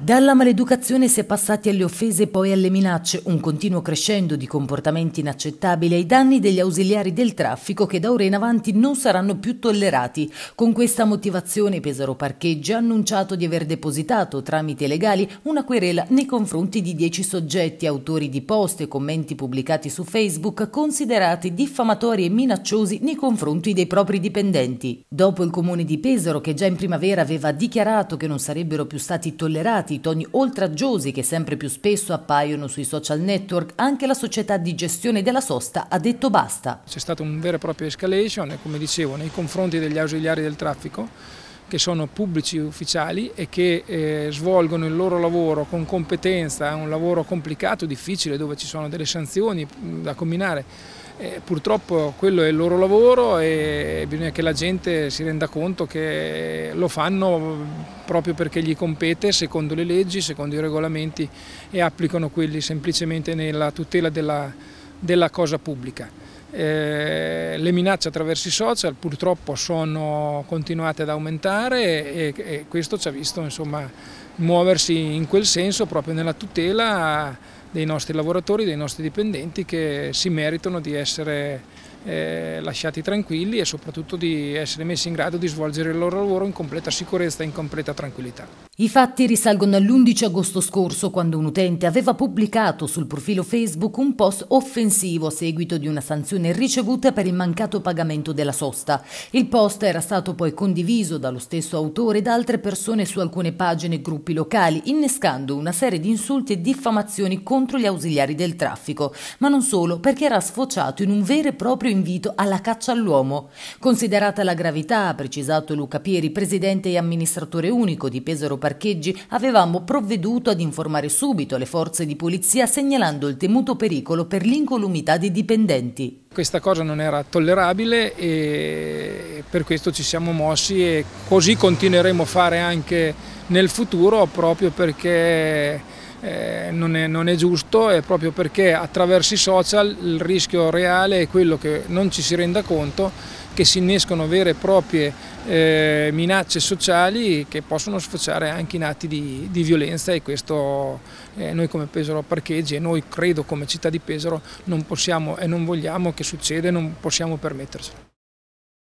Dalla maleducazione si è passati alle offese e poi alle minacce, un continuo crescendo di comportamenti inaccettabili ai danni degli ausiliari del traffico che da ora in avanti non saranno più tollerati. Con questa motivazione Pesaro Parcheggi ha annunciato di aver depositato tramite legali una querela nei confronti di 10 soggetti autori di post e commenti pubblicati su Facebook considerati diffamatori e minacciosi nei confronti dei propri dipendenti. Dopo il comune di Pesaro che già in primavera aveva dichiarato che non sarebbero più stati tollerati sfigurati i toni oltraggiosi che sempre più spesso appaiono sui social network, anche la società di gestione della sosta ha detto basta. C'è stata un vera e propria escalation, come dicevo, nei confronti degli ausiliari del traffico che sono pubblici ufficiali e che eh, svolgono il loro lavoro con competenza, un lavoro complicato, difficile, dove ci sono delle sanzioni da combinare. Eh, purtroppo quello è il loro lavoro e bisogna che la gente si renda conto che lo fanno proprio perché gli compete secondo le leggi, secondo i regolamenti e applicano quelli semplicemente nella tutela della, della cosa pubblica. Eh, le minacce attraverso i social purtroppo sono continuate ad aumentare e, e questo ci ha visto insomma, muoversi in quel senso proprio nella tutela dei nostri lavoratori, dei nostri dipendenti che si meritano di essere eh, lasciati tranquilli e soprattutto di essere messi in grado di svolgere il loro lavoro in completa sicurezza, e in completa tranquillità. I fatti risalgono all'11 agosto scorso, quando un utente aveva pubblicato sul profilo Facebook un post offensivo a seguito di una sanzione ricevuta per il mancato pagamento della sosta. Il post era stato poi condiviso dallo stesso autore e da altre persone su alcune pagine e gruppi locali, innescando una serie di insulti e diffamazioni contro gli ausiliari del traffico, ma non solo, perché era sfociato in un vero e proprio invito alla caccia all'uomo. Considerata la gravità, ha precisato Luca Pieri, presidente e amministratore unico di Pesaro parcheggi, avevamo provveduto ad informare subito le forze di polizia segnalando il temuto pericolo per l'incolumità dei dipendenti. Questa cosa non era tollerabile e per questo ci siamo mossi e così continueremo a fare anche nel futuro proprio perché eh, non, è, non, è, giusto è proprio perché attraverso i social il rischio reale è quello che non ci si renda conto che si innescono vere e proprie eh, minacce sociali che possono sfociare anche in atti di, di violenza e questo eh, noi come Pesaro Parcheggi e noi credo come città di Pesaro non possiamo e non vogliamo che succeda e non possiamo permettercelo.